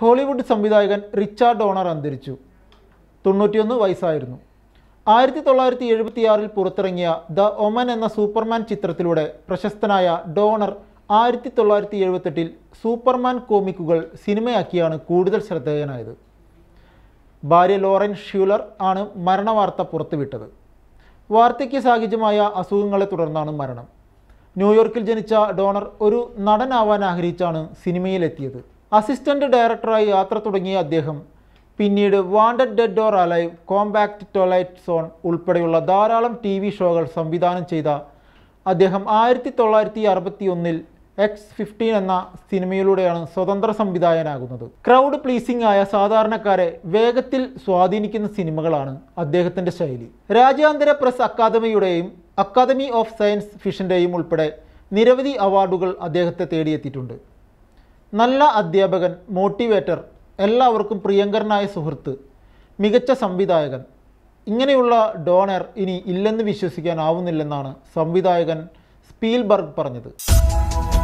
Hollywood സംവിധായകൻ Richard donor അന്തരിച്ചു തൊണ്ണൂറ്റിയൊന്ന് വയസ്സായിരുന്നു ആയിരത്തി തൊള്ളായിരത്തി എഴുപത്തിയാറിൽ പുറത്തിറങ്ങിയ ദ ഒമൻ എന്ന സൂപ്പർമാൻ ചിത്രത്തിലൂടെ പ്രശസ്തനായ ഡോണർ ആയിരത്തി തൊള്ളായിരത്തി എഴുപത്തെട്ടിൽ സൂപ്പർമാൻ കോമിക്കുകൾ സിനിമയാക്കിയാണ് കൂടുതൽ ശ്രദ്ധേയനായത് ഭാര്യ ലോറൻ ഷ്യൂലർ ആണ് മരണവാർത്ത പുറത്തുവിട്ടത് വാർദ്ധക്യ സാഹചര്യമായ അസുഖങ്ങളെ തുടർന്നാണ് മരണം ന്യൂയോർക്കിൽ ജനിച്ച ഡോണർ ഒരു നടനാവാൻ ആഗ്രഹിച്ചാണ് സിനിമയിലെത്തിയത് അസിസ്റ്റന്റ് ഡയറക്ടറായി യാത്ര തുടങ്ങിയ അദ്ദേഹം പിന്നീട് wanted dead or alive compact twilight zone ഉൾപ്പെടെയുള്ള ധാരാളം ടി വി ഷോകൾ സംവിധാനം ചെയ്ത അദ്ദേഹം ആയിരത്തി തൊള്ളായിരത്തി അറുപത്തി ഒന്നിൽ എക്സ് ഫിഫ്റ്റീൻ എന്ന സിനിമയിലൂടെയാണ് സ്വതന്ത്ര സംവിധായകനാകുന്നത് ക്രൗഡ് പ്ലീസിംഗ് ആയ സാധാരണക്കാരെ വേഗത്തിൽ സ്വാധീനിക്കുന്ന സിനിമകളാണ് അദ്ദേഹത്തിൻ്റെ ശൈലി രാജ്യാന്തര പ്രസ് അക്കാദമിയുടെയും അക്കാദമി ഓഫ് സയൻസ് ഫിഷൻ്റെയും ഉൾപ്പെടെ നിരവധി അവാർഡുകൾ അദ്ദേഹത്തെ തേടിയെത്തിയിട്ടുണ്ട് നല്ല അധ്യാപകൻ മോട്ടിവേറ്റർ എല്ലാവർക്കും പ്രിയങ്കരനായ സുഹൃത്ത് മികച്ച സംവിധായകൻ ഇങ്ങനെയുള്ള ഡോണർ ഇനി ഇല്ലെന്ന് വിശ്വസിക്കാനാവുന്നില്ലെന്നാണ് സംവിധായകൻ സ്പീൽബർഗ് പറഞ്ഞത്